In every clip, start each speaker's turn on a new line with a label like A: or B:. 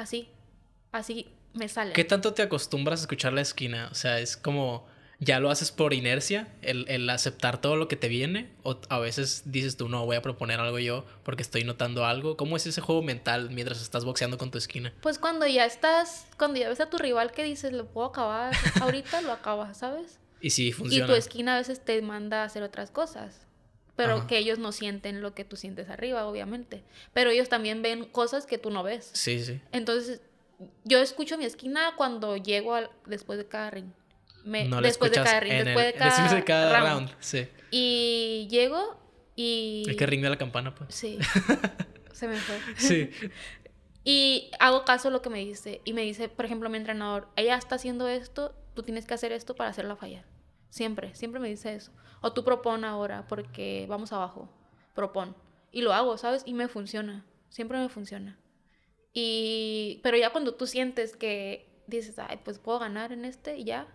A: Así, así me sale. ¿Qué
B: tanto te acostumbras a escuchar la esquina? O sea, es como, ¿ya lo haces por inercia? El, aceptar todo lo que te viene. O a veces dices tú, no, voy a proponer algo yo porque estoy notando algo. ¿Cómo es ese juego mental mientras estás boxeando con tu esquina?
A: Pues cuando ya estás, cuando ya ves a tu rival que dices, lo puedo acabar, ahorita lo acabas, ¿sabes? Y si funciona. Y tu esquina a veces te manda a hacer otras cosas pero que ellos no sienten lo que tú sientes arriba, obviamente. Pero ellos también ven cosas que tú no ves. Sí, sí. Entonces, yo escucho mi esquina cuando llego al, después de cada ring. Me, no después, de cada ring, después, el, de cada después de cada round. Sí. Y llego y... Es que ring de la campana, pues. Sí. Se me fue. Sí. y hago caso a lo que me dice. Y me dice, por ejemplo, mi entrenador, ella está haciendo esto, tú tienes que hacer esto para hacerla fallar. Siempre, siempre me dice eso. O tú propon ahora porque vamos abajo. Propon. Y lo hago, ¿sabes? Y me funciona. Siempre me funciona. Y, pero ya cuando tú sientes que dices, ay, pues puedo ganar en este y ya,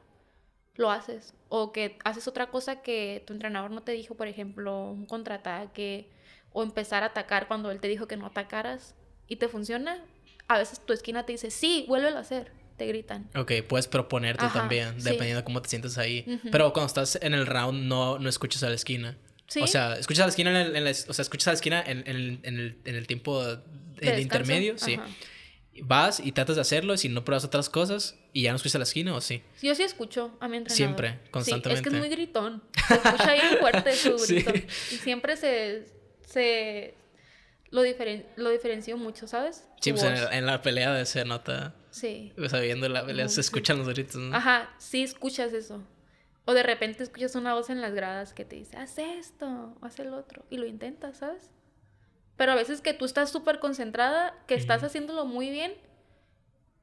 A: lo haces. O que haces otra cosa que tu entrenador no te dijo, por ejemplo, un contraataque o empezar a atacar cuando él te dijo que no atacaras y te funciona. A veces tu esquina te dice, sí, vuélvelo a hacer te gritan.
B: Ok, puedes proponerte también, dependiendo de cómo te sientes ahí. Pero cuando estás en el round, no, no escuchas a la esquina. ¿Sí? O sea, escuchas a la esquina en el, en la, o sea, escuchas a la esquina en, en, el, en el, en el tiempo el intermedio, sí. Vas y tratas de hacerlo, y si no pruebas otras cosas y ya no escuchas a la esquina o sí.
A: Yo sí escucho a mi entrenador. Siempre, constantemente. es que es muy gritón. Se escucha ahí fuerte su grito. Y siempre se, se lo, diferen, mucho, ¿sabes? Sí, pues en,
B: en, la pelea se nota. Sí. O la pelea, se escuchan los gritos, ¿no?
A: Ajá, sí escuchas eso. O de repente escuchas una voz en las gradas que te dice, haz esto, o haz el otro. Y lo intentas, ¿sabes? Pero a veces que tú estás súper concentrada, que estás haciéndolo muy bien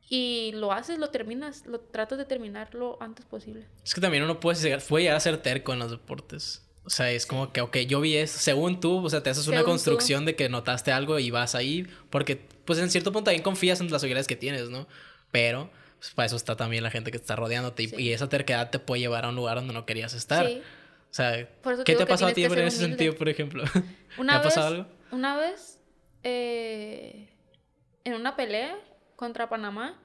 A: y lo haces, lo terminas, lo tratas de terminar lo antes posible. Es
B: que también uno puede llegar, a ser terco en los deportes. O sea, es como que, ok, yo vi esto, según tú, o sea, te haces una construcción de que notaste algo y vas ahí, porque pues en cierto punto también confías en las habilidades que tienes, ¿no? pero pues, para eso está también la gente que está rodeándote y, esa terquedad te puede llevar a un lugar donde no querías estar. ¿qué te ha pasado a ti en ese sentido, por ejemplo? ¿Te
A: ha pasado algo? Una vez, eh, en una pelea contra Panamá,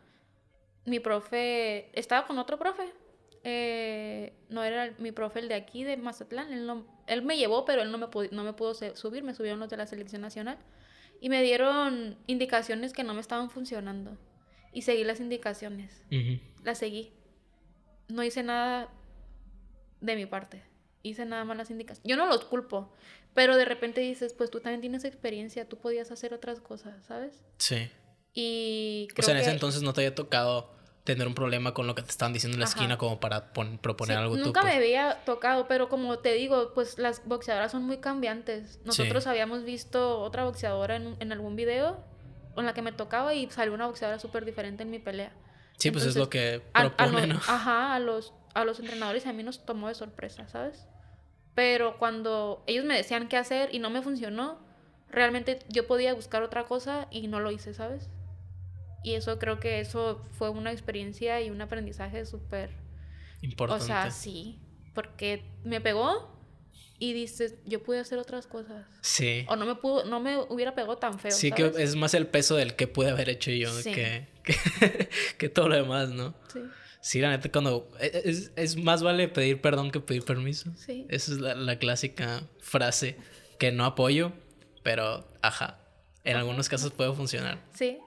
A: mi profe, estaba con otro profe, eh, no era mi profe el de aquí, de Mazatlán, él, me llevó, pero él no me, no me pudo subir, me subieron los de la selección nacional y me dieron indicaciones que no me estaban funcionando y seguí las indicaciones. Las seguí. No hice nada de mi parte. Hice nada más las indicaciones. Yo no los culpo, pero de repente dices, pues tú también tienes experiencia, tú podías hacer otras cosas, ¿sabes? Sí. Y... o sea, en ese entonces
B: no te había tocado tener un problema con lo que te estaban diciendo en la esquina como para proponer algo. Nunca
A: me pues. había tocado, pero como te digo, pues las boxeadoras son muy cambiantes. Nosotros habíamos visto otra boxeadora en, en algún video con la que me tocaba y salió una boxeadora súper diferente en mi pelea.
B: Sí, pues es lo que propone, ¿no?
A: Ajá, a los, a los entrenadores a mí nos tomó de sorpresa, ¿sabes? Pero cuando ellos me decían qué hacer y no me funcionó, realmente yo podía buscar otra cosa y no lo hice, ¿sabes? Y eso creo que eso fue una experiencia y un aprendizaje súper importante. O sea, sí, porque me pegó, y dices, yo pude hacer otras cosas. Sí. O no me no me hubiera pegado tan feo. Sí, que es
B: más el peso del que pude haber hecho yo que, que, todo lo demás, ¿no? Sí. Sí, la neta, cuando.
A: E, e, es, es,
B: más vale pedir perdón que pedir permiso. Sí. Esa es la, la clásica frase que no apoyo, pero ajá. En algunos casos puede funcionar.
A: Sí.